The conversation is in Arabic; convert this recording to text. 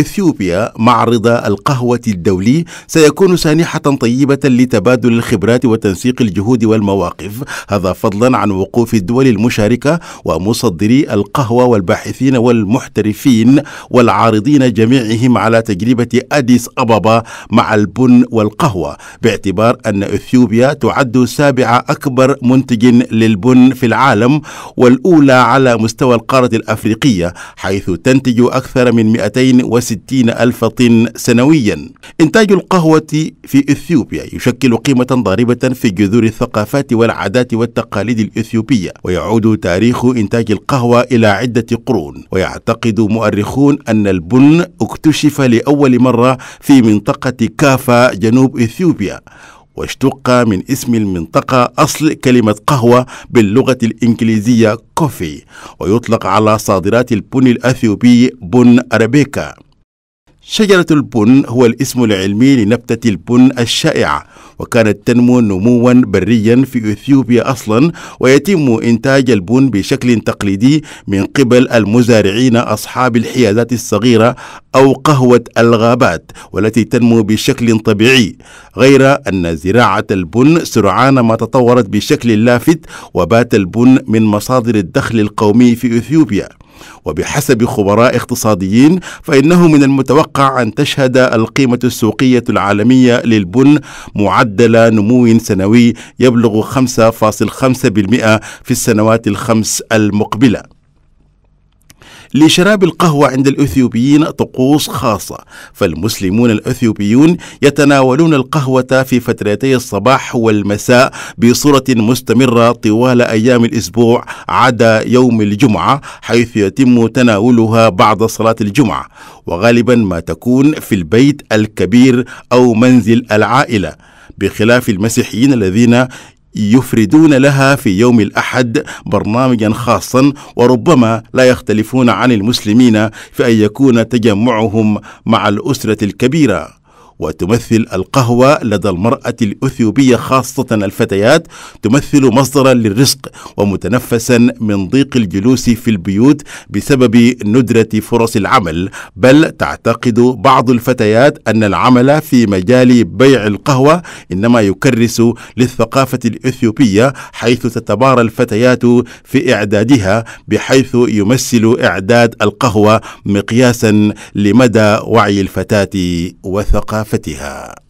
إثيوبيا معرض القهوة الدولي سيكون سانحة طيبة لتبادل الخبرات وتنسيق الجهود والمواقف هذا فضلا عن وقوف الدول المشاركة ومصدري القهوة والباحثين والمحترفين والعارضين جميعهم على تجربة أديس أبابا مع البن والقهوة باعتبار أن إثيوبيا تعد سابع أكبر منتج للبن في العالم والأولى على مستوى القارة الأفريقية حيث تنتج أكثر من 200 وستين ألف طن سنويا إنتاج القهوة في إثيوبيا يشكل قيمة ضاربة في جذور الثقافات والعادات والتقاليد الإثيوبية ويعود تاريخ إنتاج القهوة إلى عدة قرون ويعتقد مؤرخون أن البن اكتشف لأول مرة في منطقة كافا جنوب إثيوبيا واشتق من اسم المنطقة أصل كلمة قهوة باللغة الإنجليزية كوفي ويطلق على صادرات البن الأثيوبي بن أرابيكا شجرة البن هو الاسم العلمي لنبتة البن الشائعة وكانت تنمو نموا بريا في اثيوبيا اصلا ويتم انتاج البن بشكل تقليدي من قبل المزارعين اصحاب الحيازات الصغيره او قهوه الغابات والتي تنمو بشكل طبيعي غير ان زراعه البن سرعان ما تطورت بشكل لافت وبات البن من مصادر الدخل القومي في اثيوبيا وبحسب خبراء اقتصاديين فإنه من المتوقع أن تشهد القيمة السوقية العالمية للبن معدل نمو سنوي يبلغ 5.5% في السنوات الخمس المقبله لشراب القهوة عند الأثيوبيين طقوس خاصة فالمسلمون الأثيوبيون يتناولون القهوة في فترتي الصباح والمساء بصورة مستمرة طوال أيام الأسبوع عدا يوم الجمعة حيث يتم تناولها بعد صلاة الجمعة وغالبا ما تكون في البيت الكبير أو منزل العائلة بخلاف المسيحيين الذين يفردون لها في يوم الأحد برنامجا خاصا وربما لا يختلفون عن المسلمين في أن يكون تجمعهم مع الأسرة الكبيرة وتمثل القهوة لدى المرأة الأثيوبية خاصة الفتيات تمثل مصدرا للرزق ومتنفسا من ضيق الجلوس في البيوت بسبب ندرة فرص العمل بل تعتقد بعض الفتيات أن العمل في مجال بيع القهوة إنما يكرس للثقافة الإثيوبية حيث تتبارى الفتيات في إعدادها بحيث يمثل إعداد القهوة مقياسا لمدى وعي الفتاة وثقافتها كافتها